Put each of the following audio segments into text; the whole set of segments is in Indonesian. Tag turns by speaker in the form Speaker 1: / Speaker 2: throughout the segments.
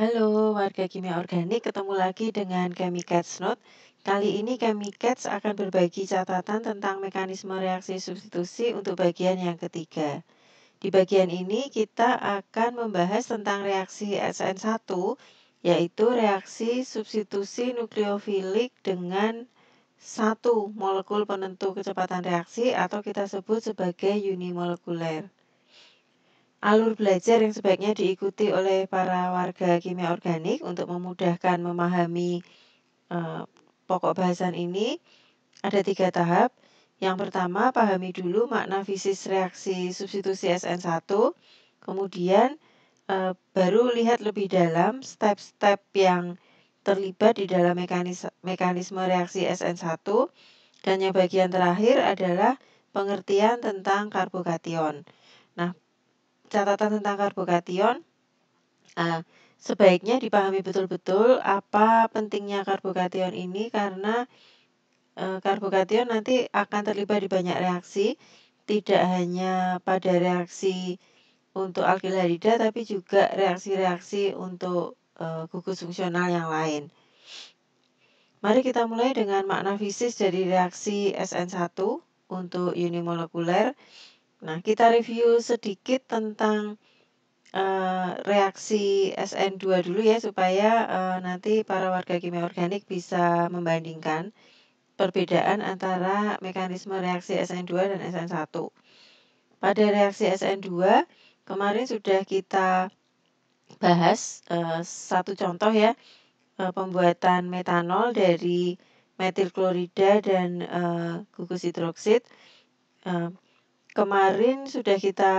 Speaker 1: Halo warga kimia organik, ketemu lagi dengan kami Note. Kali ini kami Cats akan berbagi catatan tentang mekanisme reaksi substitusi untuk bagian yang ketiga. Di bagian ini kita akan membahas tentang reaksi SN1 yaitu reaksi substitusi nukleofilik dengan satu molekul penentu kecepatan reaksi atau kita sebut sebagai unimolekuler. Alur belajar yang sebaiknya diikuti oleh para warga kimia organik untuk memudahkan memahami uh, pokok bahasan ini ada tiga tahap. Yang pertama, pahami dulu makna fisis reaksi substitusi SN1, kemudian eh, baru lihat lebih dalam step-step yang terlibat di dalam mekanis mekanisme reaksi SN1, dan yang bagian terakhir adalah pengertian tentang karbokation. Nah, catatan tentang karbokation uh, sebaiknya dipahami betul-betul apa pentingnya karbokation ini karena uh, karbokation nanti akan terlibat di banyak reaksi tidak hanya pada reaksi untuk alkil tapi juga reaksi-reaksi untuk uh, gugus fungsional yang lain. Mari kita mulai dengan makna fisis dari reaksi SN1 untuk unimolekuler Nah, kita review sedikit tentang uh, reaksi SN2 dulu ya supaya uh, nanti para warga kimia organik bisa membandingkan perbedaan antara mekanisme reaksi SN2 dan SN1. Pada reaksi SN2 kemarin sudah kita bahas uh, satu contoh ya uh, pembuatan metanol dari metil klorida dan uh, gugus hidroksid. Uh, Kemarin sudah kita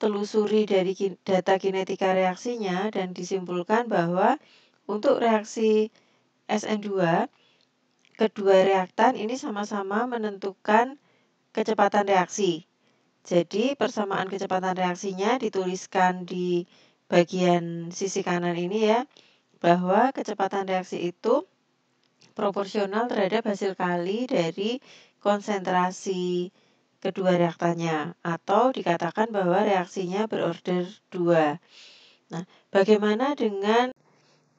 Speaker 1: telusuri dari data kinetika reaksinya dan disimpulkan bahwa untuk reaksi SN2 kedua reaktan ini sama-sama menentukan kecepatan reaksi. Jadi persamaan kecepatan reaksinya dituliskan di bagian sisi kanan ini ya bahwa kecepatan reaksi itu proporsional terhadap hasil kali dari konsentrasi kedua reaktannya atau dikatakan bahwa reaksinya berorder dua. Nah, bagaimana dengan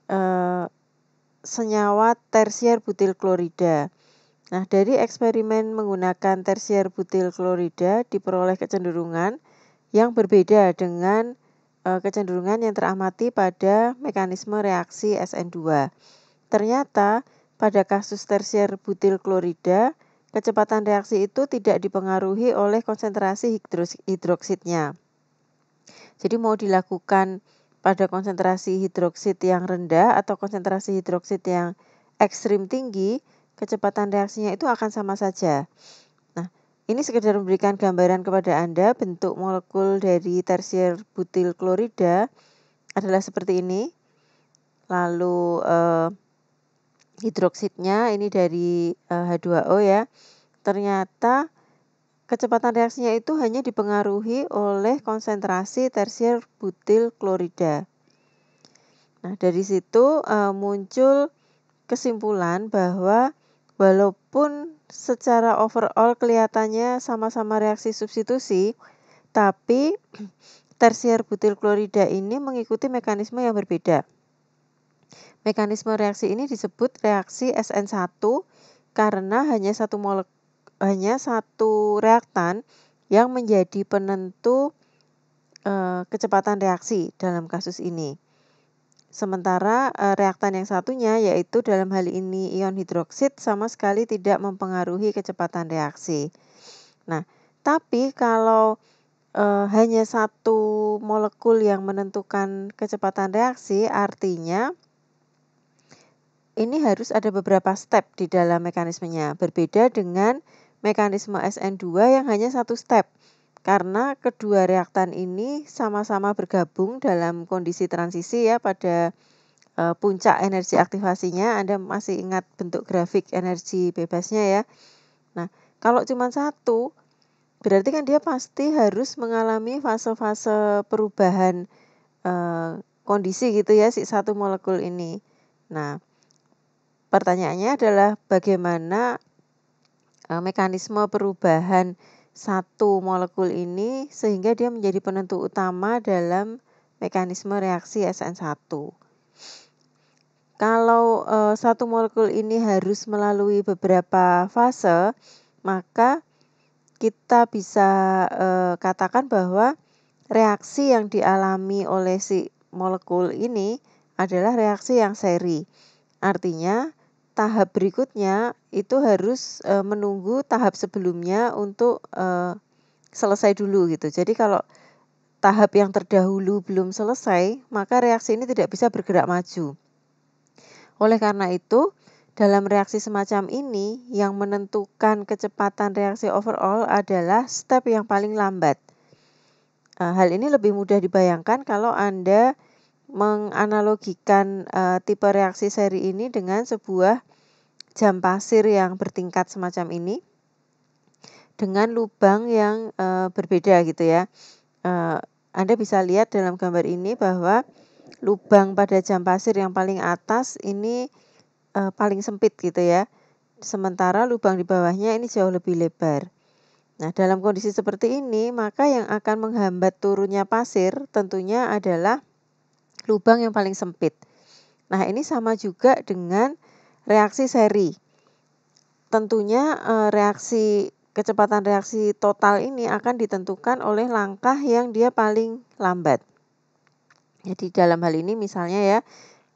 Speaker 1: uh, senyawa tersier butil klorida? Nah, dari eksperimen menggunakan tersier butil klorida diperoleh kecenderungan yang berbeda dengan eh, kecenderungan yang teramati pada mekanisme reaksi SN2. Ternyata pada kasus tersier butil klorida Kecepatan reaksi itu tidak dipengaruhi oleh konsentrasi hidroksidnya. Jadi mau dilakukan pada konsentrasi hidroksid yang rendah atau konsentrasi hidroksid yang ekstrim tinggi, kecepatan reaksinya itu akan sama saja. Nah, ini sekedar memberikan gambaran kepada Anda bentuk molekul dari tersier butil klorida adalah seperti ini. Lalu eh, hidroksidnya ini dari H2O eh, ya. Ternyata kecepatan reaksinya itu hanya dipengaruhi oleh konsentrasi tersier butil klorida. Nah, dari situ eh, muncul kesimpulan bahwa walaupun secara overall kelihatannya sama-sama reaksi substitusi, tapi tersier butil klorida ini mengikuti mekanisme yang berbeda. Mekanisme reaksi ini disebut reaksi SN1 karena hanya satu molek, hanya satu reaktan yang menjadi penentu e, kecepatan reaksi dalam kasus ini. Sementara e, reaktan yang satunya yaitu dalam hal ini ion hidroksid sama sekali tidak mempengaruhi kecepatan reaksi. Nah, tapi kalau e, hanya satu molekul yang menentukan kecepatan reaksi artinya ini harus ada beberapa step di dalam mekanismenya. Berbeda dengan mekanisme SN2 yang hanya satu step. Karena kedua reaktan ini sama-sama bergabung dalam kondisi transisi ya pada e, puncak energi aktivasinya. Anda masih ingat bentuk grafik energi bebasnya ya. Nah, kalau cuma satu berarti kan dia pasti harus mengalami fase-fase perubahan e, kondisi gitu ya si satu molekul ini. Nah, pertanyaannya adalah bagaimana e, mekanisme perubahan satu molekul ini sehingga dia menjadi penentu utama dalam mekanisme reaksi SN1. Kalau e, satu molekul ini harus melalui beberapa fase, maka kita bisa e, katakan bahwa reaksi yang dialami oleh si molekul ini adalah reaksi yang seri. Artinya, tahap berikutnya itu harus e, menunggu tahap sebelumnya untuk e, selesai dulu gitu. Jadi kalau tahap yang terdahulu belum selesai, maka reaksi ini tidak bisa bergerak maju. Oleh karena itu, dalam reaksi semacam ini yang menentukan kecepatan reaksi overall adalah step yang paling lambat. E, hal ini lebih mudah dibayangkan kalau Anda menganalogikan uh, tipe reaksi seri ini dengan sebuah jam pasir yang bertingkat semacam ini dengan lubang yang e, berbeda gitu ya. E, Anda bisa lihat dalam gambar ini bahwa lubang pada jam pasir yang paling atas ini e, paling sempit gitu ya. Sementara lubang di bawahnya ini jauh lebih lebar. Nah, dalam kondisi seperti ini, maka yang akan menghambat turunnya pasir tentunya adalah lubang yang paling sempit. Nah, ini sama juga dengan reaksi seri. Tentunya eh, reaksi kecepatan reaksi total ini akan ditentukan oleh langkah yang dia paling lambat. Jadi dalam hal ini misalnya ya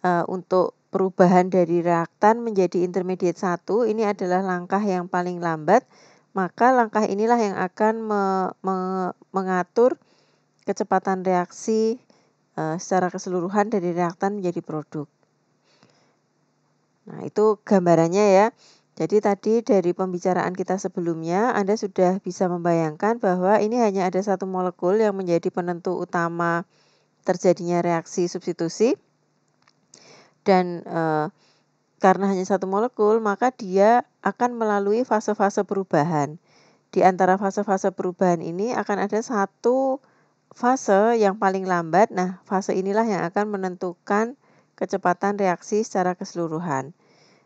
Speaker 1: eh, untuk perubahan dari reaktan menjadi intermediate 1 ini adalah langkah yang paling lambat, maka langkah inilah yang akan me, me, mengatur kecepatan reaksi eh, secara keseluruhan dari reaktan menjadi produk. Nah, itu gambarannya ya. Jadi tadi dari pembicaraan kita sebelumnya, Anda sudah bisa membayangkan bahwa ini hanya ada satu molekul yang menjadi penentu utama terjadinya reaksi substitusi. Dan e, karena hanya satu molekul, maka dia akan melalui fase-fase perubahan. Di antara fase-fase perubahan ini akan ada satu fase yang paling lambat. Nah, fase inilah yang akan menentukan kecepatan reaksi secara keseluruhan.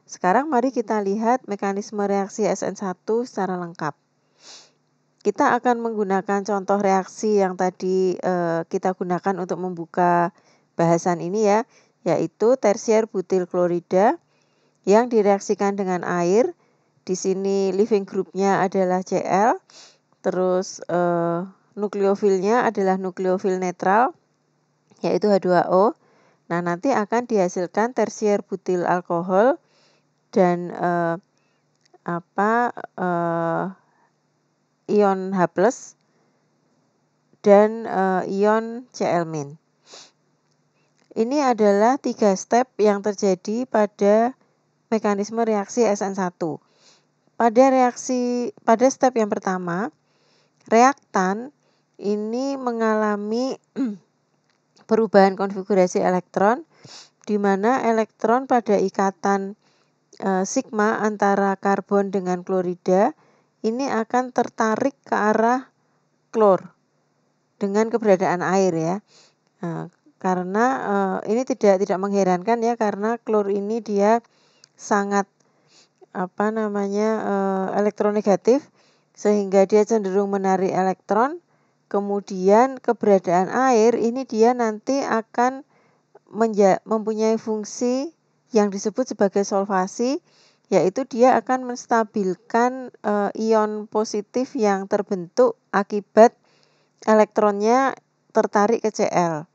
Speaker 1: Sekarang mari kita lihat mekanisme reaksi SN1 secara lengkap. Kita akan menggunakan contoh reaksi yang tadi e, kita gunakan untuk membuka bahasan ini ya, yaitu tersier butil klorida yang direaksikan dengan air. Di sini living groupnya adalah Cl, terus e, nukleofilnya adalah nukleofil netral, yaitu H2O. Nah, nanti akan dihasilkan tersier butil alkohol dan uh, apa uh, ion H+ dan uh, ion Cl-. Ini adalah tiga step yang terjadi pada mekanisme reaksi SN1. Pada reaksi pada step yang pertama, reaktan ini mengalami perubahan konfigurasi elektron di mana elektron pada ikatan Eh, sigma antara karbon dengan klorida ini akan tertarik ke arah klor dengan keberadaan air ya. Eh, karena eh, ini tidak tidak mengherankan ya karena klor ini dia sangat apa namanya elektronegatif sehingga dia cenderung menarik elektron kemudian keberadaan air ini dia nanti akan mempunyai fungsi yang disebut sebagai solvasi yaitu dia akan menstabilkan e, ion positif yang terbentuk akibat elektronnya tertarik ke Cl.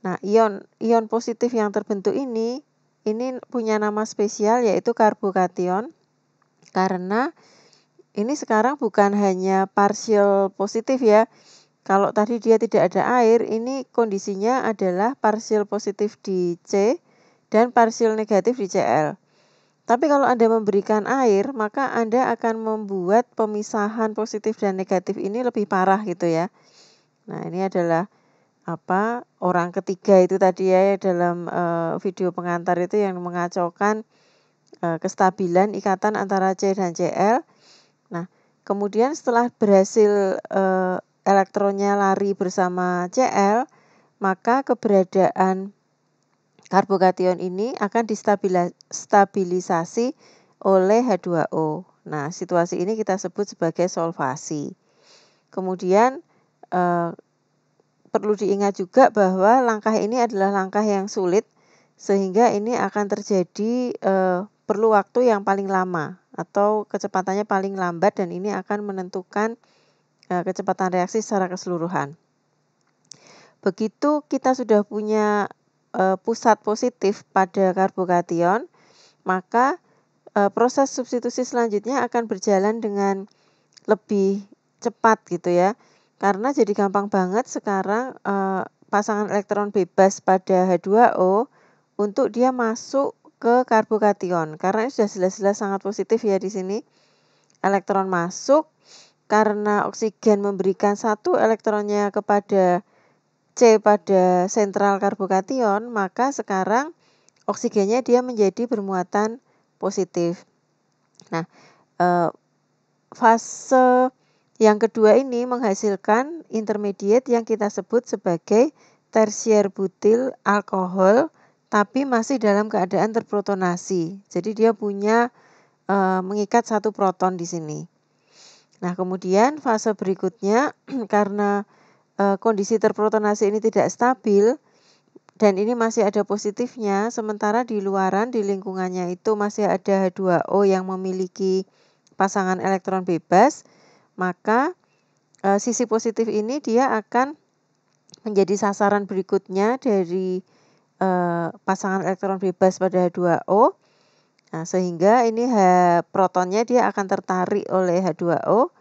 Speaker 1: Nah, ion ion positif yang terbentuk ini ini punya nama spesial yaitu karbokation karena ini sekarang bukan hanya partial positif ya. Kalau tadi dia tidak ada air, ini kondisinya adalah partial positif di C dan parsial negatif di CL. Tapi kalau Anda memberikan air, maka Anda akan membuat pemisahan positif dan negatif ini lebih parah gitu ya. Nah, ini adalah apa orang ketiga itu tadi ya dalam uh, video pengantar itu yang mengacaukan uh, kestabilan ikatan antara C dan CL. Nah, kemudian setelah berhasil uh, elektronnya lari bersama CL, maka keberadaan Karbokation ini akan distabilisasi oleh H2O. Nah, situasi ini kita sebut sebagai solvasi. Kemudian eh, perlu diingat juga bahwa langkah ini adalah langkah yang sulit sehingga ini akan terjadi eh, perlu waktu yang paling lama atau kecepatannya paling lambat dan ini akan menentukan eh, kecepatan reaksi secara keseluruhan. Begitu kita sudah punya Eh, pusat positif pada karbokation, maka eh, proses substitusi selanjutnya akan berjalan dengan lebih cepat gitu ya. Karena jadi gampang banget sekarang eh, pasangan elektron bebas pada H2O untuk dia masuk ke karbokation. Karena ini sudah jelas-jelas sangat positif ya di sini. Elektron masuk karena oksigen memberikan satu elektronnya kepada C pada sentral karbokation, maka sekarang oksigennya dia menjadi bermuatan positif. Nah, eh, fase yang kedua ini menghasilkan intermediate yang kita sebut sebagai tersier butil alkohol tapi masih dalam keadaan terprotonasi. Jadi dia punya eh, mengikat satu proton di sini. Nah, kemudian fase berikutnya karena Eh, kondisi terprotonasi ini tidak stabil dan ini masih ada positifnya, sementara di luaran di lingkungannya itu masih ada H2O yang memiliki pasangan elektron bebas, maka e, sisi positif ini dia akan menjadi sasaran berikutnya dari e, pasangan elektron bebas pada H2O. Nah, sehingga ini H, protonnya dia akan tertarik oleh H2O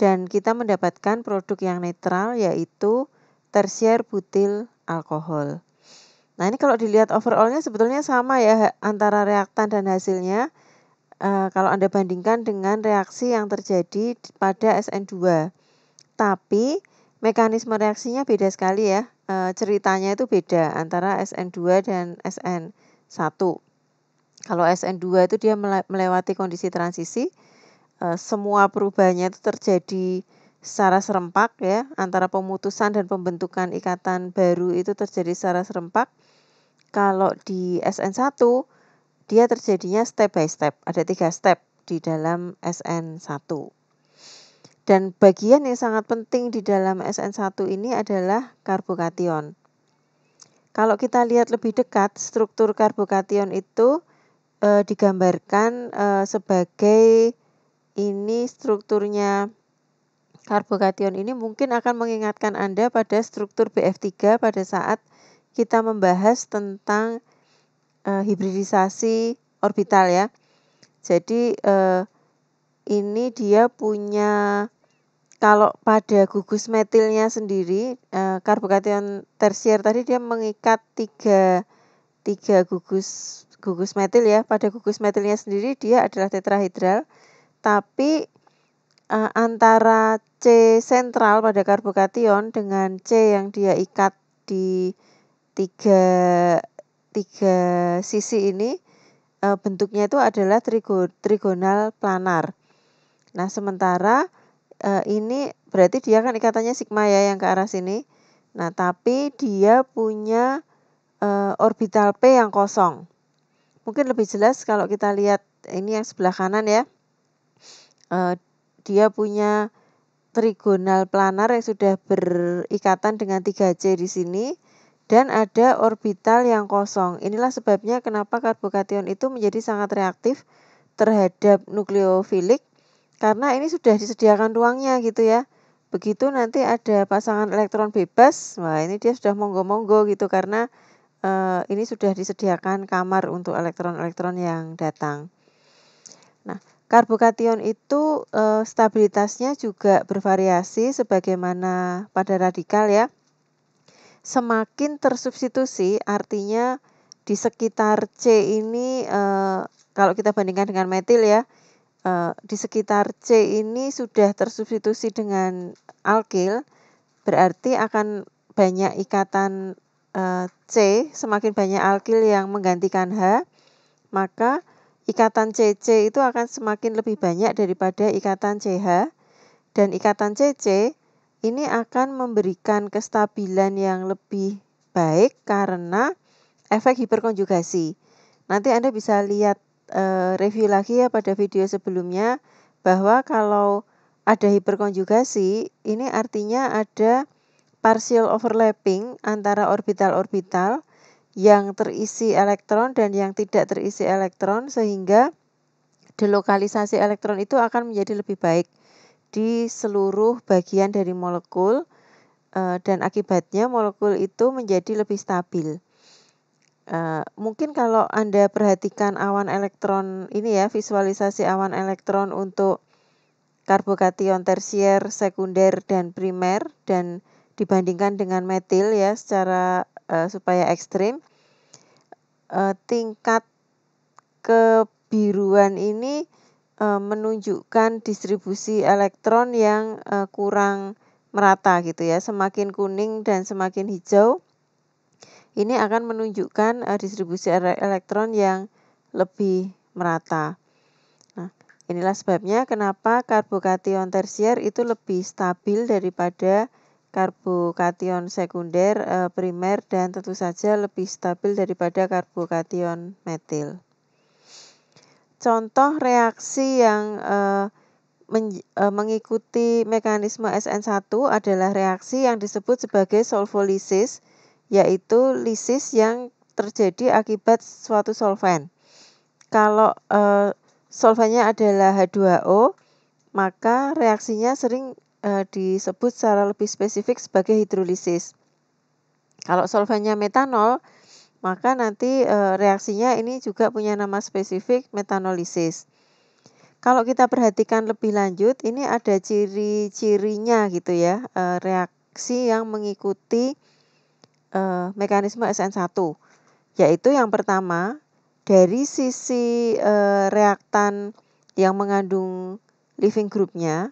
Speaker 1: dan kita mendapatkan produk yang netral yaitu tersier butil alkohol. Nah ini kalau dilihat overallnya sebetulnya sama ya antara reaktan dan hasilnya e, kalau Anda bandingkan dengan reaksi yang terjadi pada SN2. Tapi mekanisme reaksinya beda sekali ya, e, ceritanya itu beda antara SN2 dan SN1. Kalau SN2 itu dia melewati kondisi transisi, Eh, semua perubahannya itu terjadi secara serempak ya antara pemutusan dan pembentukan ikatan baru itu terjadi secara serempak. Kalau di SN1 dia terjadinya step by step, ada tiga step di dalam SN1. Dan bagian yang sangat penting di dalam SN1 ini adalah karbokation. Kalau kita lihat lebih dekat, struktur karbokation itu e, digambarkan e, sebagai ini strukturnya karbokation ini mungkin akan mengingatkan Anda pada struktur BF3 pada saat kita membahas tentang e, hibridisasi orbital ya. Jadi e, ini dia punya kalau pada gugus metilnya sendiri e, eh, karbokation tersier tadi dia mengikat tiga tiga gugus gugus metil ya. Pada gugus metilnya sendiri dia adalah tetrahedral. Tapi uh, antara C sentral pada karbokation dengan C yang dia ikat di tiga tiga sisi ini uh, bentuknya itu adalah trigo, trigonal planar. Nah, sementara uh, ini berarti dia kan ikatannya sigma ya yang ke arah sini. Nah, tapi dia punya uh, orbital P yang kosong. Mungkin lebih jelas kalau kita lihat ini yang sebelah kanan ya uh, dia punya trigonal planar yang sudah berikatan dengan 3C di sini dan ada orbital yang kosong. Inilah sebabnya kenapa karbokation itu menjadi sangat reaktif terhadap nukleofilik karena ini sudah disediakan ruangnya gitu ya. Begitu nanti ada pasangan elektron bebas, wah ini dia sudah monggo-monggo gitu karena e, ini sudah disediakan kamar untuk elektron-elektron yang datang. Nah, Karbokation itu eh, stabilitasnya juga bervariasi sebagaimana pada radikal ya. Semakin tersubstitusi artinya di sekitar C ini eh, kalau kita bandingkan dengan metil ya, eh, di sekitar C ini sudah tersubstitusi dengan alkil berarti akan banyak ikatan eh, C, semakin banyak alkil yang menggantikan H, maka ikatan CC itu akan semakin lebih banyak daripada ikatan CH dan ikatan CC ini akan memberikan kestabilan yang lebih baik karena efek hiperkonjugasi. Nanti Anda bisa lihat e, review lagi ya pada video sebelumnya bahwa kalau ada hiperkonjugasi ini artinya ada partial overlapping antara orbital-orbital yang terisi elektron dan yang tidak terisi elektron sehingga delokalisasi elektron itu akan menjadi lebih baik di seluruh bagian dari molekul eh, dan akibatnya molekul itu menjadi lebih stabil. Eh, mungkin kalau Anda perhatikan awan elektron ini ya, visualisasi awan elektron untuk karbokation tersier, sekunder, dan primer dan dibandingkan dengan metil ya secara uh, supaya ekstrim uh, tingkat kebiruan ini uh, menunjukkan distribusi elektron yang uh, kurang merata gitu ya semakin kuning dan semakin hijau ini akan menunjukkan uh, distribusi elektron yang lebih merata nah, inilah sebabnya kenapa karbokation tersier itu lebih stabil daripada karbokation sekunder, e, primer, dan tentu saja lebih stabil daripada karbokation metil. Contoh reaksi yang e, eh, men, e, eh, mengikuti mekanisme SN1 adalah reaksi yang disebut sebagai solvolisis, yaitu lisis yang terjadi akibat suatu solven. Kalau e, solvennya adalah H2O, maka reaksinya sering Eh, disebut secara lebih spesifik sebagai hidrolisis. Kalau solvennya metanol, maka nanti e, reaksinya ini juga punya nama spesifik metanolisis. Kalau kita perhatikan lebih lanjut, ini ada ciri-cirinya gitu ya, e, reaksi yang mengikuti e, mekanisme SN1, yaitu yang pertama dari sisi e, reaktan yang mengandung living nya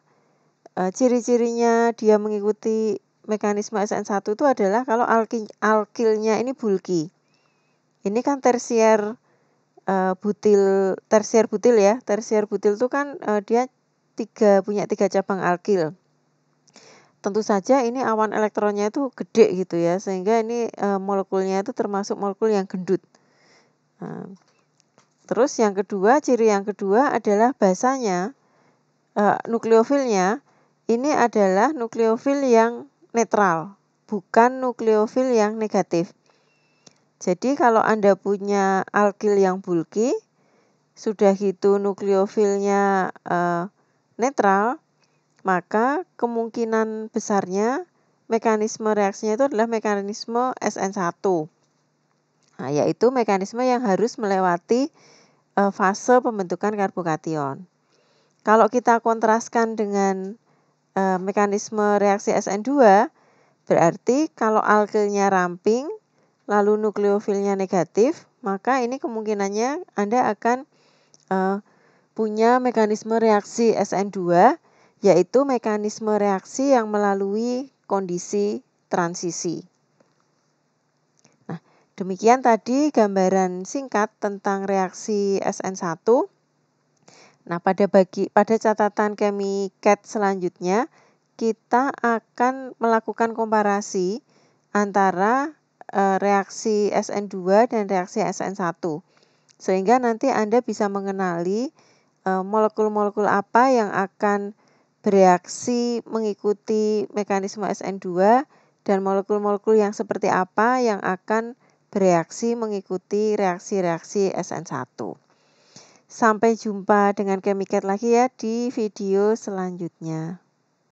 Speaker 1: Eh, ciri-cirinya dia mengikuti mekanisme SN1 itu adalah kalau alkil, alkilnya ini bulky. Ini kan tersier uh, butil, tersier butil ya. Tersier butil itu kan uh, dia tiga punya tiga cabang alkil. Tentu saja ini awan elektronnya itu gede gitu ya, sehingga ini uh, molekulnya itu termasuk molekul yang gendut. Uh, terus yang kedua, ciri yang kedua adalah basanya, uh, nukleofilnya ini adalah nukleofil yang netral, bukan nukleofil yang negatif. Jadi kalau Anda punya alkil yang bulky, sudah gitu nukleofilnya e, netral, maka kemungkinan besarnya mekanisme reaksinya itu adalah mekanisme SN1. Nah, yaitu mekanisme yang harus melewati e, fase pembentukan karbokation. Kalau kita kontraskan dengan e, mekanisme reaksi SN2 berarti kalau alkilnya ramping lalu nukleofilnya negatif, maka ini kemungkinannya Anda akan e, punya mekanisme reaksi SN2 yaitu mekanisme reaksi yang melalui kondisi transisi. Nah, demikian tadi gambaran singkat tentang reaksi SN1. Nah, pada bagi pada catatan cat selanjutnya kita akan melakukan komparasi antara e, reaksi SN2 dan reaksi SN1. Sehingga nanti Anda bisa mengenali eh, molekul-molekul apa yang akan bereaksi mengikuti mekanisme SN2 dan molekul-molekul yang seperti apa yang akan bereaksi mengikuti reaksi-reaksi SN1. Sampai jumpa dengan Kemiket lagi ya di video selanjutnya.